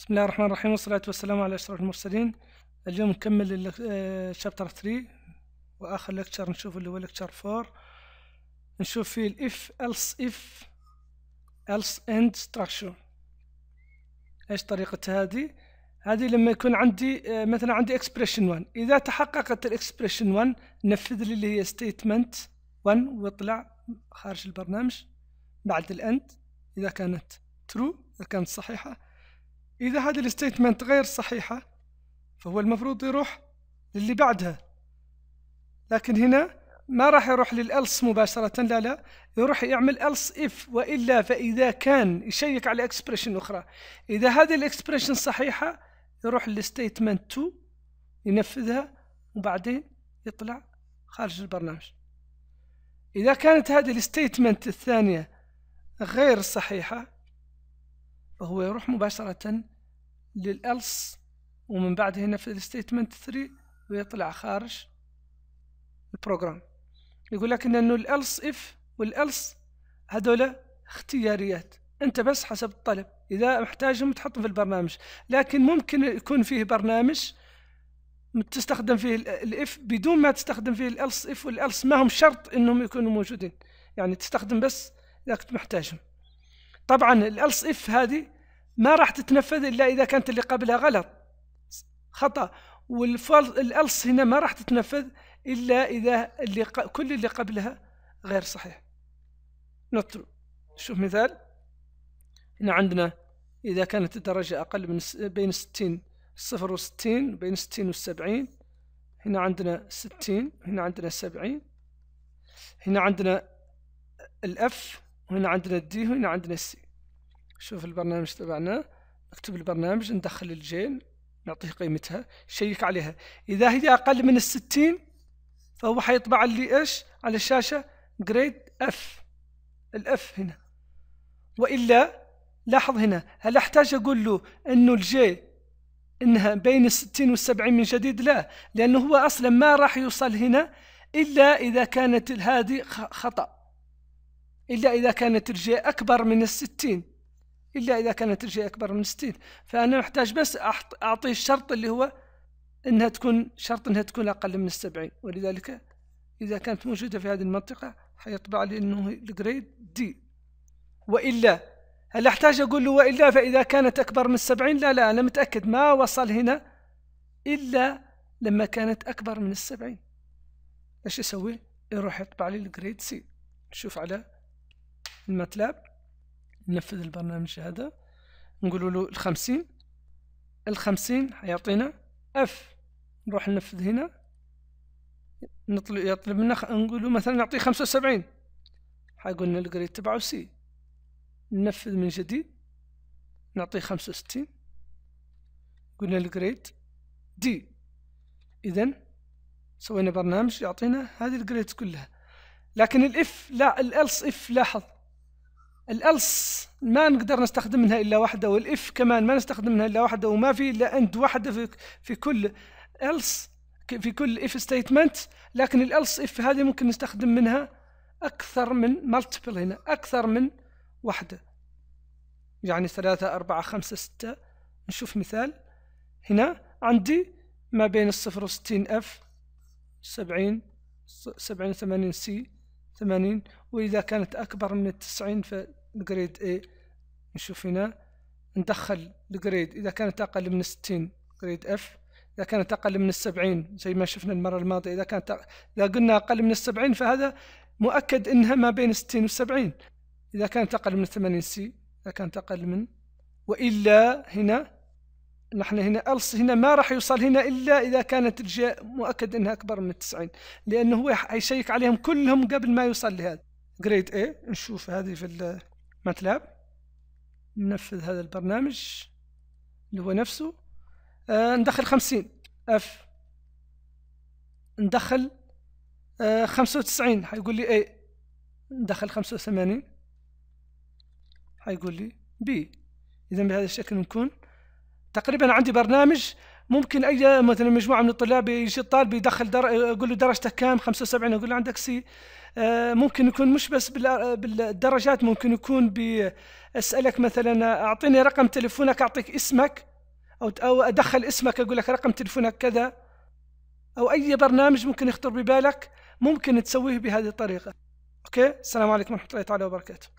بسم الله الرحمن الرحيم والصلاة والسلام على أشرف المرسلين اليوم نكمل شابتر 3 وآخر لكتشر نشوف اللي هو لكتشر 4 نشوف فيه الإف إلس إف إلس إند ستراكشر إيش طريقة هذه هذه لما يكون عندي مثلا عندي اكسبريشن 1 إذا تحققت الاكسبريشن 1 نفذ لي اللي هي ستيتمنت 1 ويطلع خارج البرنامج بعد الأند إذا كانت ترو إذا كانت صحيحة اذا هذه الستيتمنت غير صحيحه فهو المفروض يروح للي بعدها لكن هنا ما راح يروح للالس مباشره لا لا يروح يعمل الس اف والا فاذا كان يشيك على اكسبريشن اخرى اذا هذه الاكسبريشن صحيحه يروح للستيتمنت 2 ينفذها وبعدين يطلع خارج البرنامج إذا كانت هذه الستيتمنت الثانية غير صحيحة فهو يروح مباشرة للالس ومن بعد هنا في الستيتمنت 3 ويطلع خارج البروجرام يقول لك انه الالس اف والالس هذول اختياريات انت بس حسب الطلب اذا محتاجهم تحطهم في البرنامج لكن ممكن يكون فيه برنامج تستخدم فيه الاف بدون ما تستخدم فيه الالس اف والالس ما هم شرط انهم يكونوا موجودين يعني تستخدم بس اذا كنت محتاجهم طبعا الالس اف هذه ما راح تتنفذ الا اذا كانت اللي قبلها غلط خطا والالص هنا ما راح تتنفذ الا اذا اللي كل اللي قبلها غير صحيح نطلب شوف مثال هنا عندنا إذا كانت الدرجة أقل من س... بين ستين صفر وستين بين ستين والسبعين هنا عندنا ستين هنا عندنا سبعين هنا عندنا الأف وهنا عندنا الدي وهنا عندنا السي شوف البرنامج تبعنا نكتب البرنامج ندخل الجين نعطيه قيمتها شيك عليها إذا هي أقل من الستين فهو حيطبع لي إيش على الشاشة جريد اف الاف هنا والا لاحظ هنا هل احتاج اقول له انه الجي انها بين الستين والسبعين من جديد لا لانه هو اصلا ما راح يوصل هنا الا اذا كانت هذه خطا الا اذا كانت الجي اكبر من الستين إلا إذا كانت الرجال أكبر من 60 فأنا محتاج بس أعطيه الشرط اللي هو أنها تكون شرط أنها تكون أقل من 70 ولذلك إذا كانت موجودة في هذه المنطقة حيطبع لي أنه الجريد دي وإلا هل أحتاج أقول له وإلا فإذا كانت أكبر من 70 لا لا أنا متأكد ما وصل هنا إلا لما كانت أكبر من 70 إيش أسوي؟ يروح يطبع لي الجريد سي نشوف على الماتلاب ننفذ البرنامج هذا نقول له الخمسين الخمسين حيعطينا اف نروح ننفذ هنا نطلب يطلب منا نقول له مثلا نعطيه خمسة وسبعين حيقولنا الجريد تبعه سي ننفذ من جديد نعطيه خمسة وستين قلنا الجريد دي اذا سوينا برنامج يعطينا هذه الجريد كلها لكن الاف لا الالس اف لاحظ الالس ما نقدر نستخدم منها الا واحده والاف كمان ما نستخدم منها الا واحده وما في الا اند واحده في, في كل الس في كل اف ستيتمنت لكن الالس اف هذه ممكن نستخدم منها اكثر من مالتيبل هنا اكثر من واحده يعني ثلاثة أربعة خمسة ستة نشوف مثال هنا عندي ما بين الصفر وستين اف سبعين سبعين ثمانين سي ثمانين وإذا كانت أكبر من التسعين ف الجريد اي نشوف هنا ندخل الجريد إذا كانت أقل من 60 جريد اف إذا كانت أقل من 70 زي ما شفنا المرة الماضية إذا كانت إذا قلنا أقل من 70 فهذا مؤكد إنها ما بين 60 و 70 إذا كانت أقل من 80 سي إذا كانت أقل من وإلا هنا نحن هنا ألص هنا ما راح يوصل هنا إلا إذا كانت الجاء مؤكد إنها أكبر من 90 لأنه هو حيشيك عليهم كلهم قبل ما يوصل لهذا جريد A نشوف هذه في ماتلاب ننفذ هذا البرنامج اللي هو نفسه آه ندخل خمسين اف ندخل آه خمسة وتسعين حيقول لي اي ندخل خمسة وثمانين حيقول لي بي اذا بهذا الشكل نكون تقريبا عندي برنامج ممكن اي مثلا مجموعه من الطلاب يجي الطالب يدخل در... يقول له درجتك كام 75 يقول له عندك سي آه، ممكن يكون مش بس بالدرجات ممكن يكون بسألك مثلا أعطيني رقم تليفونك أعطيك اسمك أو أو أدخل اسمك أقول لك رقم تليفونك كذا أو أي برنامج ممكن يخطر ببالك ممكن تسويه بهذه الطريقة أوكي السلام عليكم ورحمة الله تعالى وبركاته